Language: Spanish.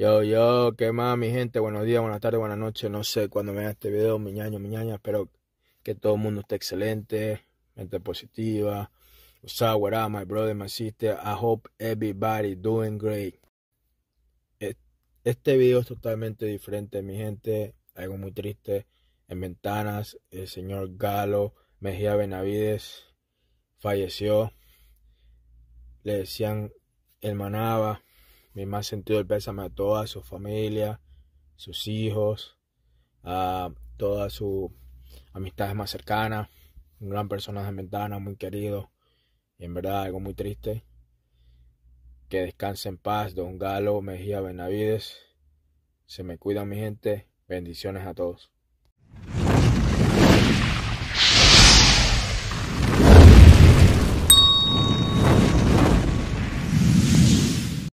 Yo, yo, ¿qué más, mi gente? Buenos días, buenas tardes, buenas noches. No sé cuándo vean este video, mi ñaño, mi Espero que todo el mundo esté excelente, mente positiva. What's up, what up, my brother, my sister? I hope everybody doing great. Este video es totalmente diferente, mi gente. Algo muy triste. En ventanas, el señor Galo Mejía Benavides falleció. Le decían el Manaba mi más sentido el pésame a toda su familia, sus hijos, a todas sus amistades más cercanas, un gran personaje de ventana, muy querido, en verdad algo muy triste. Que descanse en paz, don Galo Mejía Benavides. Se me cuida mi gente. Bendiciones a todos.